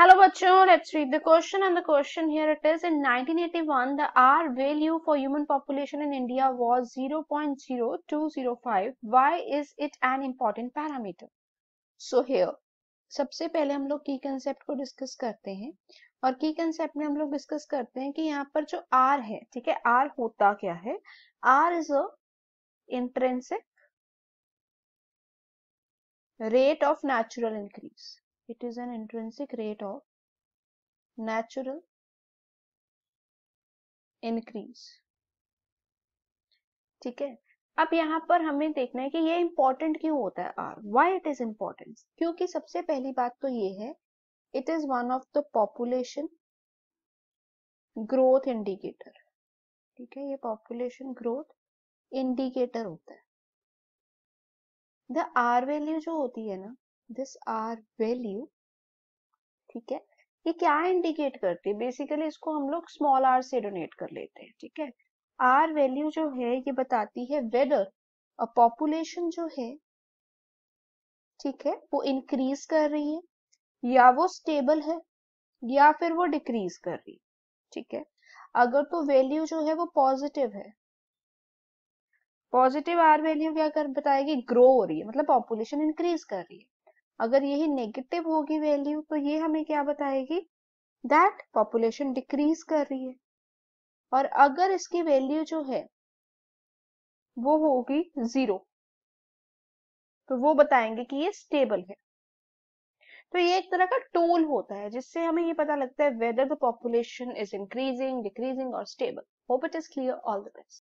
Hello bachcho, let's read the question and the question here it is. In 1981, the R value for human population in India was 0.0205. Why is it an important parameter? So here, सबसे पहले हम लोग की concept को discuss करते हैं और की कंसेप्ट में हम लोग डिस्कस करते हैं कि यहाँ पर जो आर है ठीक है आर होता क्या है R is a intrinsic rate of natural increase it is an intrinsic rate of natural increase ठीक है अब यहाँ पर हमें देखना है कि ये इंपॉर्टेंट क्यों होता है R why it is important क्योंकि सबसे पहली बात तो ये है it is one of the population growth indicator ठीक है ये पॉपुलेशन ग्रोथ इंडिकेटर होता है द आर वैल्यू जो होती है ना दिस आर वैल्यू ठीक है ये क्या इंडिकेट करती है बेसिकली इसको हम लोग स्मॉल आर से डोनेट कर लेते हैं ठीक है आर वैल्यू जो है ये बताती है वेदर अ पॉपुलेशन जो है ठीक है वो इंक्रीज कर रही है या वो स्टेबल है या फिर वो डिक्रीज कर रही है ठीक है अगर तो वैल्यू जो है वो पॉजिटिव है पॉजिटिव आर वैल्यू क्या कर बताएगी ग्रो हो रही है मतलब पॉपुलेशन इंक्रीज कर रही है अगर यही नेगेटिव होगी वैल्यू तो ये हमें क्या बताएगी दैट पॉपुलेशन डिक्रीज कर रही है और अगर इसकी वैल्यू जो है वो होगी जीरो तो वो बताएंगे कि ये स्टेबल है तो ये एक तरह का टूल होता है जिससे हमें ये पता लगता है whether the population is increasing decreasing और stable hope it is clear all the best